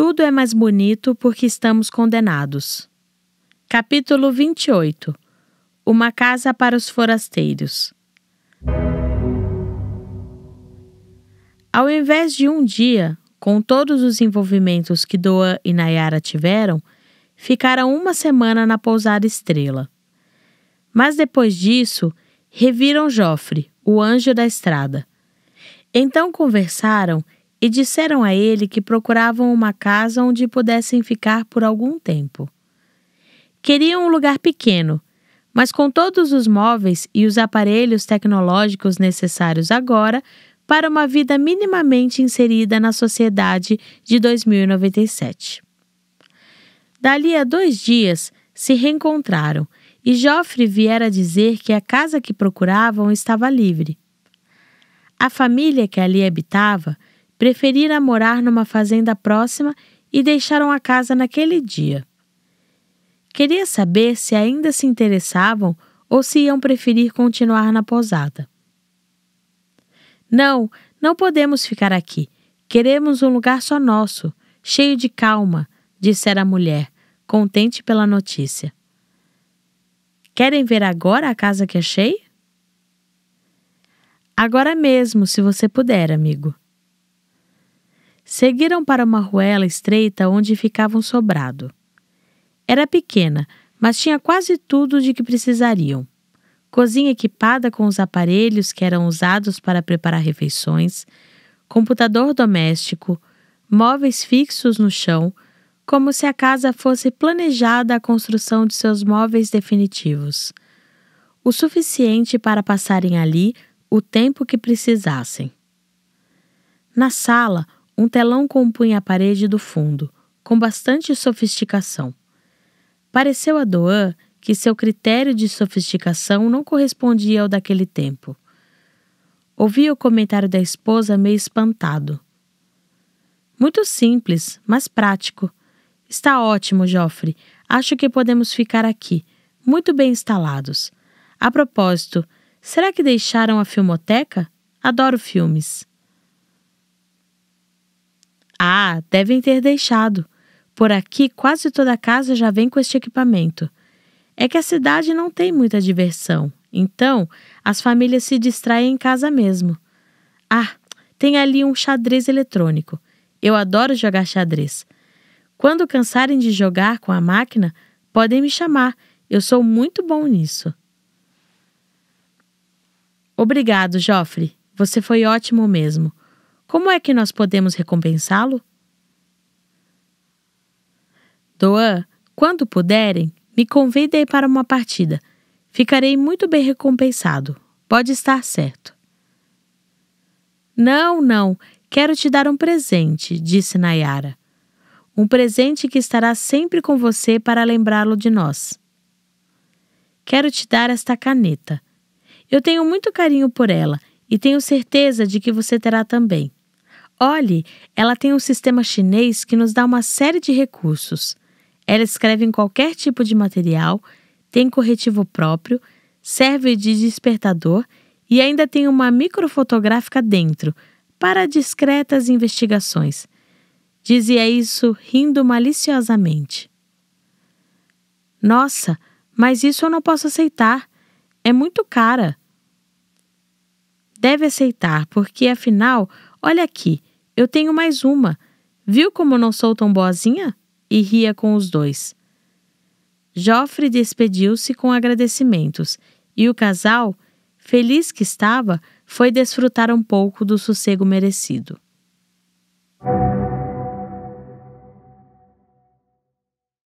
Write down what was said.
Tudo é mais bonito porque estamos condenados. Capítulo 28 Uma casa para os forasteiros. Ao invés de um dia, com todos os envolvimentos que Doa e Nayara tiveram, ficaram uma semana na pousada Estrela. Mas depois disso, reviram Joffre, o anjo da estrada. Então conversaram e disseram a ele que procuravam uma casa onde pudessem ficar por algum tempo. Queriam um lugar pequeno, mas com todos os móveis e os aparelhos tecnológicos necessários agora para uma vida minimamente inserida na sociedade de 2097. Dali a dois dias, se reencontraram e Joffre viera dizer que a casa que procuravam estava livre. A família que ali habitava preferiram morar numa fazenda próxima e deixaram a casa naquele dia. Queria saber se ainda se interessavam ou se iam preferir continuar na pousada. Não, não podemos ficar aqui. Queremos um lugar só nosso, cheio de calma, dissera a mulher, contente pela notícia. Querem ver agora a casa que achei? Agora mesmo, se você puder, amigo. Seguiram para uma ruela estreita onde ficava um sobrado. Era pequena, mas tinha quase tudo de que precisariam. Cozinha equipada com os aparelhos que eram usados para preparar refeições, computador doméstico, móveis fixos no chão, como se a casa fosse planejada a construção de seus móveis definitivos. O suficiente para passarem ali o tempo que precisassem. Na sala, um telão compunha a parede do fundo, com bastante sofisticação. Pareceu a Doan que seu critério de sofisticação não correspondia ao daquele tempo. Ouvi o comentário da esposa meio espantado. Muito simples, mas prático. Está ótimo, Joffre. Acho que podemos ficar aqui, muito bem instalados. A propósito, será que deixaram a filmoteca? Adoro filmes. Ah, devem ter deixado. Por aqui, quase toda casa já vem com este equipamento. É que a cidade não tem muita diversão, então as famílias se distraem em casa mesmo. Ah, tem ali um xadrez eletrônico. Eu adoro jogar xadrez. Quando cansarem de jogar com a máquina, podem me chamar. Eu sou muito bom nisso. Obrigado, Joffre. Você foi ótimo mesmo. Como é que nós podemos recompensá-lo? Doan, quando puderem, me convidem para uma partida. Ficarei muito bem recompensado. Pode estar certo. Não, não, quero te dar um presente, disse Nayara. Um presente que estará sempre com você para lembrá-lo de nós. Quero te dar esta caneta. Eu tenho muito carinho por ela e tenho certeza de que você terá também. Olhe, ela tem um sistema chinês que nos dá uma série de recursos. Ela escreve em qualquer tipo de material, tem corretivo próprio, serve de despertador e ainda tem uma microfotográfica dentro para discretas investigações. Dizia isso rindo maliciosamente. Nossa, mas isso eu não posso aceitar. É muito cara. Deve aceitar, porque afinal, olha aqui, eu tenho mais uma. Viu como não sou tão boazinha? E ria com os dois. Joffre despediu-se com agradecimentos e o casal, feliz que estava, foi desfrutar um pouco do sossego merecido.